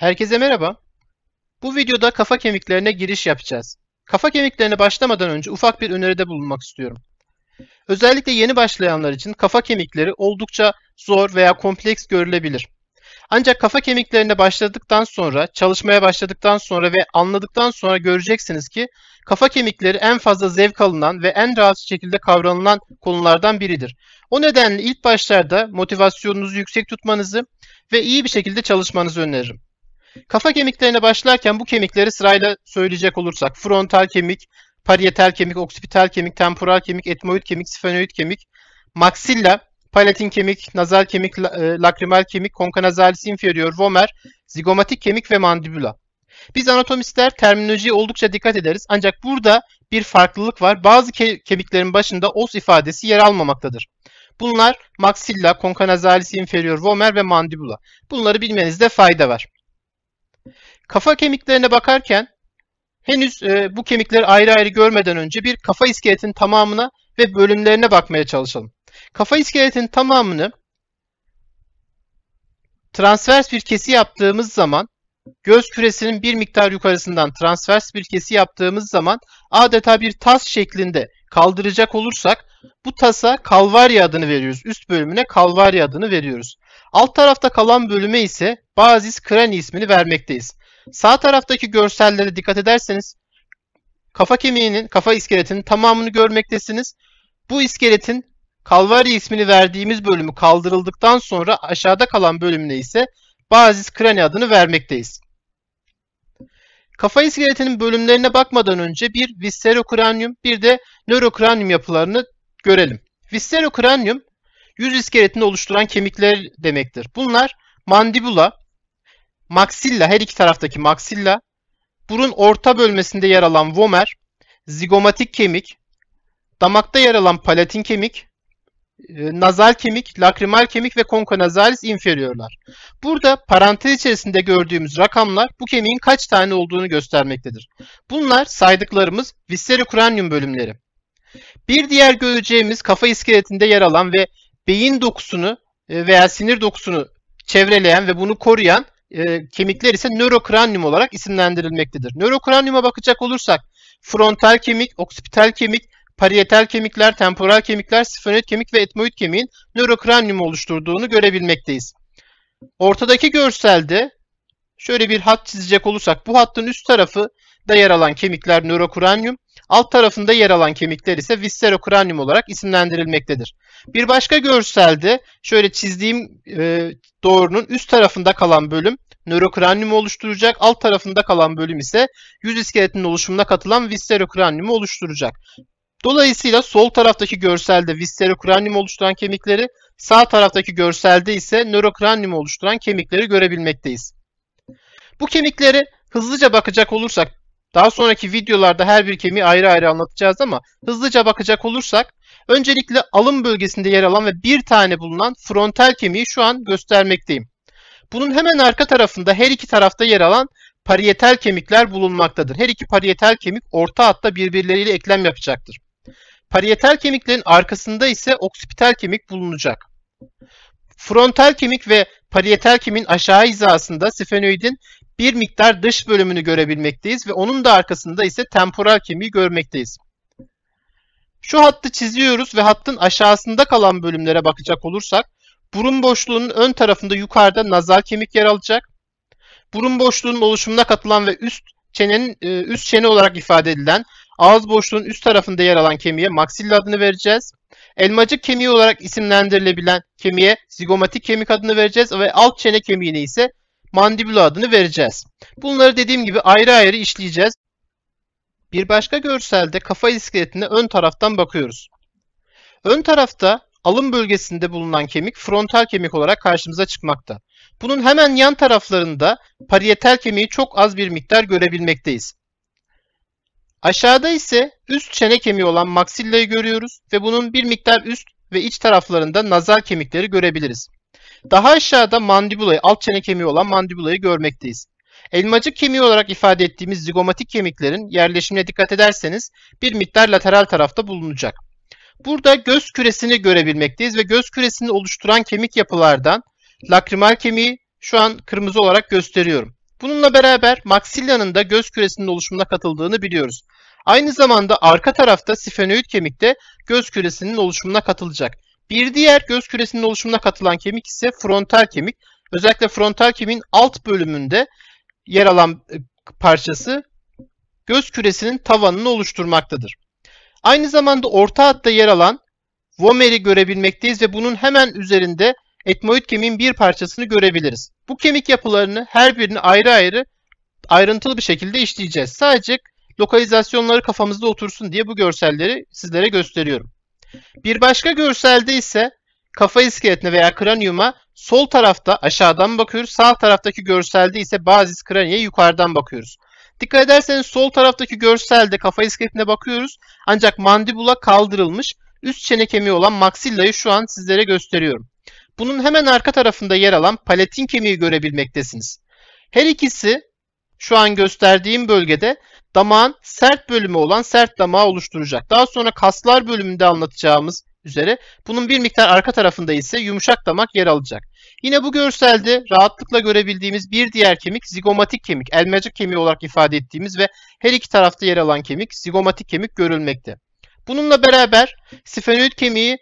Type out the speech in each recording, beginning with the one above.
Herkese merhaba. Bu videoda kafa kemiklerine giriş yapacağız. Kafa kemiklerine başlamadan önce ufak bir öneride bulunmak istiyorum. Özellikle yeni başlayanlar için kafa kemikleri oldukça zor veya kompleks görülebilir. Ancak kafa kemiklerine başladıktan sonra, çalışmaya başladıktan sonra ve anladıktan sonra göreceksiniz ki kafa kemikleri en fazla zevk alınan ve en rahat şekilde kavranılan konulardan biridir. O nedenle ilk başlarda motivasyonunuzu yüksek tutmanızı ve iyi bir şekilde çalışmanızı öneririm. Kafa kemiklerine başlarken bu kemikleri sırayla söyleyecek olursak frontal kemik, parietal kemik, oksipital kemik, temporal kemik, etmoid kemik, sifenoid kemik, maxilla, palatin kemik, nazal kemik, e, lakrimal kemik, konkanazalis inferior, vomer, zigomatik kemik ve mandibula. Biz anatomistler terminolojiye oldukça dikkat ederiz ancak burada bir farklılık var. Bazı ke kemiklerin başında os ifadesi yer almamaktadır. Bunlar maxilla, konkanazalis inferior, vomer ve mandibula. Bunları bilmenizde fayda var. Kafa kemiklerine bakarken henüz e, bu kemikleri ayrı ayrı görmeden önce bir kafa iskeletin tamamına ve bölümlerine bakmaya çalışalım. Kafa iskeletin tamamını transvers bir kesi yaptığımız zaman göz küresinin bir miktar yukarısından transvers bir kesi yaptığımız zaman adeta bir tas şeklinde kaldıracak olursak bu tasa Kalvarya adını veriyoruz. Üst bölümüne Kalvarya adını veriyoruz. Alt tarafta kalan bölüme ise Bazis Krani ismini vermekteyiz. Sağ taraftaki görsellere dikkat ederseniz kafa kemiğinin, kafa iskeletinin tamamını görmektesiniz. Bu iskeletin Kalvarya ismini verdiğimiz bölümü kaldırıldıktan sonra aşağıda kalan bölümüne ise Bazis Krani adını vermekteyiz. Kafa iskeletinin bölümlerine bakmadan önce bir viscerokranium bir de nörokranium yapılarını görelim. Viscerokranium yüz iskeletini oluşturan kemikler demektir. Bunlar mandibula, maxilla, her iki taraftaki maxilla, burun orta bölmesinde yer alan vomer, zigomatik kemik, damakta yer alan palatin kemik, e, nazal kemik, lakrimal kemik ve konkonazalis inferiorlar. Burada parantez içerisinde gördüğümüz rakamlar bu kemiğin kaç tane olduğunu göstermektedir. Bunlar saydıklarımız viserokranium bölümleri. Bir diğer göreceğimiz kafa iskeletinde yer alan ve beyin dokusunu e, veya sinir dokusunu çevreleyen ve bunu koruyan e, kemikler ise nörokranium olarak isimlendirilmektedir. Nörokraniuma bakacak olursak frontal kemik, oksipital kemik, parietal kemikler, temporal kemikler, sifonet kemik ve etmoid kemiğin nörokranyum oluşturduğunu görebilmekteyiz. Ortadaki görselde şöyle bir hat çizecek olursak bu hattın üst tarafı da yer alan kemikler nörokranyum, alt tarafında yer alan kemikler ise viscerokranyum olarak isimlendirilmektedir. Bir başka görselde şöyle çizdiğim e, doğrunun üst tarafında kalan bölüm nörokranyumu oluşturacak, alt tarafında kalan bölüm ise yüz iskeletinin oluşumuna katılan viscerokranyumu oluşturacak. Dolayısıyla sol taraftaki görselde viscerokranium oluşturan kemikleri, sağ taraftaki görselde ise nörokranium oluşturan kemikleri görebilmekteyiz. Bu kemikleri hızlıca bakacak olursak, daha sonraki videolarda her bir kemiği ayrı ayrı anlatacağız ama hızlıca bakacak olursak, öncelikle alın bölgesinde yer alan ve bir tane bulunan frontal kemiği şu an göstermekteyim. Bunun hemen arka tarafında her iki tarafta yer alan parietal kemikler bulunmaktadır. Her iki parietal kemik orta hatta birbirleriyle eklem yapacaktır. Parietal kemiklerin arkasında ise oksipital kemik bulunacak. Frontal kemik ve parietal kemiğin aşağı hizasında sifenoidin bir miktar dış bölümünü görebilmekteyiz ve onun da arkasında ise temporal kemiği görmekteyiz. Şu hattı çiziyoruz ve hattın aşağısında kalan bölümlere bakacak olursak burun boşluğunun ön tarafında yukarıda nazal kemik yer alacak. Burun boşluğunun oluşumuna katılan ve üst çenenin e, üst çene olarak ifade edilen Ağız boşluğun üst tarafında yer alan kemiğe maksilla adını vereceğiz. Elmacık kemiği olarak isimlendirilebilen kemiğe zigomatik kemik adını vereceğiz ve alt çene kemiğine ise mandibula adını vereceğiz. Bunları dediğim gibi ayrı ayrı işleyeceğiz. Bir başka görselde kafa iskeletine ön taraftan bakıyoruz. Ön tarafta alın bölgesinde bulunan kemik frontal kemik olarak karşımıza çıkmakta. Bunun hemen yan taraflarında parietal kemiği çok az bir miktar görebilmekteyiz. Aşağıda ise üst çene kemiği olan maksillayı görüyoruz ve bunun bir miktar üst ve iç taraflarında nazar kemikleri görebiliriz. Daha aşağıda mandibulayı, alt çene kemiği olan mandibulayı görmekteyiz. Elmacık kemiği olarak ifade ettiğimiz zigomatik kemiklerin yerleşimine dikkat ederseniz bir miktar lateral tarafta bulunacak. Burada göz küresini görebilmekteyiz ve göz küresini oluşturan kemik yapılardan lakrimal kemiği şu an kırmızı olarak gösteriyorum. Bununla beraber maksillanın da göz küresinin oluşumuna katıldığını biliyoruz. Aynı zamanda arka tarafta sifenoid kemikte göz küresinin oluşumuna katılacak. Bir diğer göz küresinin oluşumuna katılan kemik ise frontal kemik. Özellikle frontal kemiğin alt bölümünde yer alan e, parçası göz küresinin tavanını oluşturmaktadır. Aynı zamanda orta hatta yer alan Vomer'i görebilmekteyiz ve bunun hemen üzerinde etmoid kemiğin bir parçasını görebiliriz. Bu kemik yapılarını her birini ayrı ayrı ayrıntılı bir şekilde işleyeceğiz. Sadece lokalizasyonları kafamızda otursun diye bu görselleri sizlere gösteriyorum. Bir başka görselde ise kafa iskeletine veya kraniuma sol tarafta aşağıdan bakıyoruz. Sağ taraftaki görselde ise bazis kraniye yukarıdan bakıyoruz. Dikkat ederseniz sol taraftaki görselde kafa iskeletine bakıyoruz. Ancak mandibula kaldırılmış. Üst çene kemiği olan maksillayı şu an sizlere gösteriyorum. Bunun hemen arka tarafında yer alan palatin kemiği görebilmektesiniz. Her ikisi şu an gösterdiğim bölgede damağın sert bölümü olan sert damağı oluşturacak. Daha sonra kaslar bölümünde anlatacağımız üzere bunun bir miktar arka tarafında ise yumuşak damak yer alacak. Yine bu görselde rahatlıkla görebildiğimiz bir diğer kemik zigomatik kemik, elmacık kemiği olarak ifade ettiğimiz ve her iki tarafta yer alan kemik zigomatik kemik görülmekte. Bununla beraber sifenoid kemiği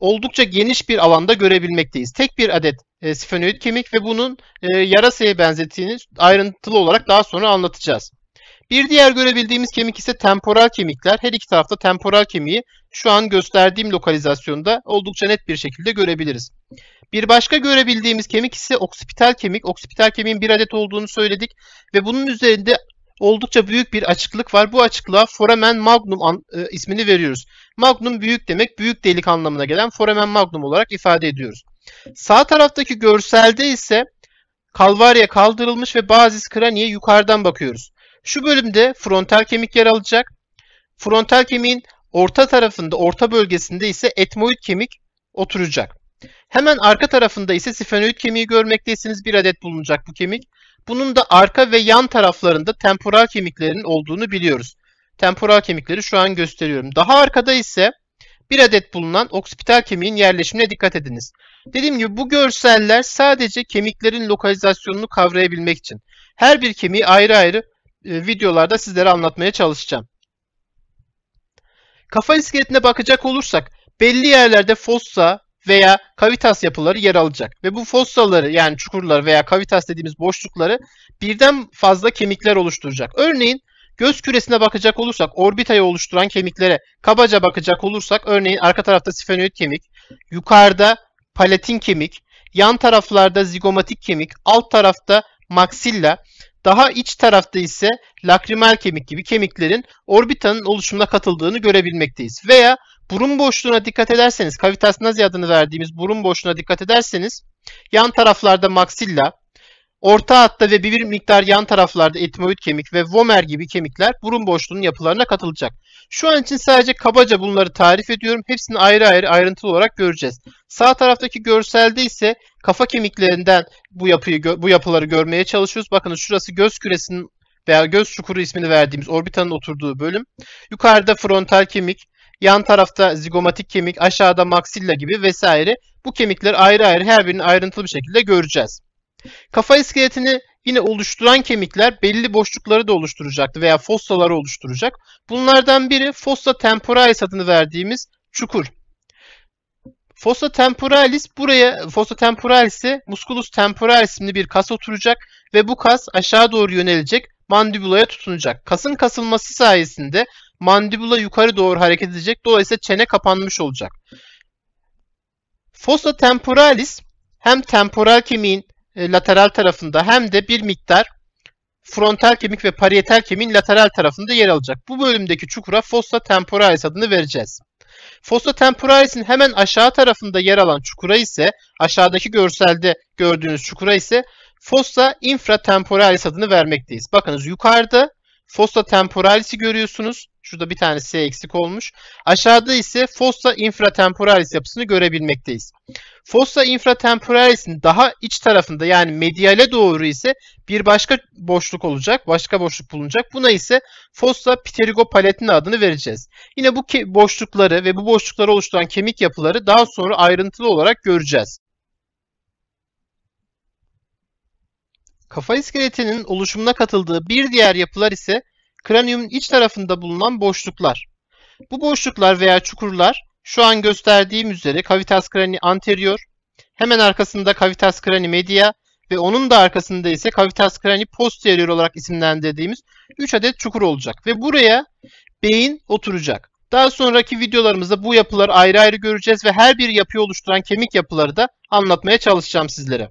oldukça geniş bir alanda görebilmekteyiz. Tek bir adet e, sifenoid kemik ve bunun e, yarasaya benzetiğini ayrıntılı olarak daha sonra anlatacağız. Bir diğer görebildiğimiz kemik ise temporal kemikler. Her iki tarafta temporal kemiği şu an gösterdiğim lokalizasyonda oldukça net bir şekilde görebiliriz. Bir başka görebildiğimiz kemik ise oksipital kemik. Oksipital kemiğin bir adet olduğunu söyledik ve bunun üzerinde oldukça büyük bir açıklık var. Bu açıklığa foramen magnum an, e, ismini veriyoruz. Magnum büyük demek, büyük delik anlamına gelen foramen magnum olarak ifade ediyoruz. Sağ taraftaki görselde ise kalvarya kaldırılmış ve bazis kraniye yukarıdan bakıyoruz. Şu bölümde frontal kemik yer alacak. Frontal kemiğin orta tarafında, orta bölgesinde ise etmoid kemik oturacak. Hemen arka tarafında ise sifenoid kemiği görmektesiniz. Bir adet bulunacak bu kemik. Bunun da arka ve yan taraflarında temporal kemiklerin olduğunu biliyoruz. Temporal kemikleri şu an gösteriyorum. Daha arkada ise bir adet bulunan oksipital kemiğin yerleşimine dikkat ediniz. Dediğim gibi bu görseller sadece kemiklerin lokalizasyonunu kavrayabilmek için. Her bir kemiği ayrı ayrı e, videolarda sizlere anlatmaya çalışacağım. Kafa iskeletine bakacak olursak belli yerlerde fossa, veya kavitas yapıları yer alacak. Ve bu fossaları yani çukurlar veya kavitas dediğimiz boşlukları birden fazla kemikler oluşturacak. Örneğin göz küresine bakacak olursak orbitayı oluşturan kemiklere kabaca bakacak olursak örneğin arka tarafta sifenoid kemik, yukarıda palatin kemik, yan taraflarda zigomatik kemik, alt tarafta maksilla, daha iç tarafta ise lakrimal kemik gibi kemiklerin orbitanın oluşumuna katıldığını görebilmekteyiz. Veya burun boşluğuna dikkat ederseniz, kavitas nazi adını verdiğimiz burun boşluğuna dikkat ederseniz yan taraflarda maxilla, orta hatta ve bir miktar yan taraflarda etmoid kemik ve vomer gibi kemikler burun boşluğunun yapılarına katılacak. Şu an için sadece kabaca bunları tarif ediyorum. Hepsini ayrı ayrı ayrıntılı olarak göreceğiz. Sağ taraftaki görselde ise kafa kemiklerinden bu yapıyı bu yapıları görmeye çalışıyoruz. Bakın şurası göz küresinin veya göz çukuru ismini verdiğimiz orbitanın oturduğu bölüm. Yukarıda frontal kemik, Yan tarafta zigomatik kemik, aşağıda maksilla gibi vesaire. Bu kemikleri ayrı ayrı her birini ayrıntılı bir şekilde göreceğiz. Kafa iskeletini yine oluşturan kemikler belli boşlukları da oluşturacaktı veya fossaları oluşturacak. Bunlardan biri fossa temporalis adını verdiğimiz çukur. Fossa temporalis buraya fossa temporalis'e musculus temporalis isimli bir kas oturacak ve bu kas aşağı doğru yönelecek mandibulaya tutunacak. Kasın kasılması sayesinde mandibula yukarı doğru hareket edecek. Dolayısıyla çene kapanmış olacak. Fossa temporalis hem temporal kemiğin e, lateral tarafında hem de bir miktar frontal kemik ve parietal kemiğin lateral tarafında yer alacak. Bu bölümdeki çukura fossa temporalis adını vereceğiz. Fossa temporalis'in hemen aşağı tarafında yer alan çukura ise aşağıdaki görselde gördüğünüz çukura ise fossa infratemporalis adını vermekteyiz. Bakınız yukarıda fossa temporalisi görüyorsunuz. Şurada bir tanesi eksik olmuş. Aşağıda ise fossa infratemporalis yapısını görebilmekteyiz. Fossa infratemporalis'in daha iç tarafında yani mediale doğru ise bir başka boşluk olacak. Başka boşluk bulunacak. Buna ise fossa pterigopalatina adını vereceğiz. Yine bu boşlukları ve bu boşlukları oluşturan kemik yapıları daha sonra ayrıntılı olarak göreceğiz. Kafa iskeletinin oluşumuna katıldığı bir diğer yapılar ise kraniumun iç tarafında bulunan boşluklar. Bu boşluklar veya çukurlar şu an gösterdiğim üzere cavitas crani anterior, hemen arkasında cavitas crani media ve onun da arkasında ise cavitas crani posterior olarak isimlendirdiğimiz 3 adet çukur olacak ve buraya beyin oturacak. Daha sonraki videolarımızda bu yapıları ayrı ayrı göreceğiz ve her bir yapıyı oluşturan kemik yapıları da anlatmaya çalışacağım sizlere.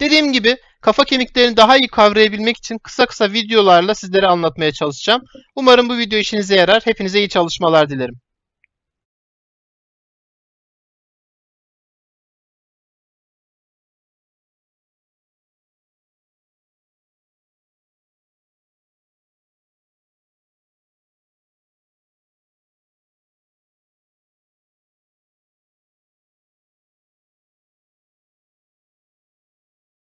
Dediğim gibi kafa kemiklerini daha iyi kavrayabilmek için kısa kısa videolarla sizlere anlatmaya çalışacağım. Umarım bu video işinize yarar. Hepinize iyi çalışmalar dilerim.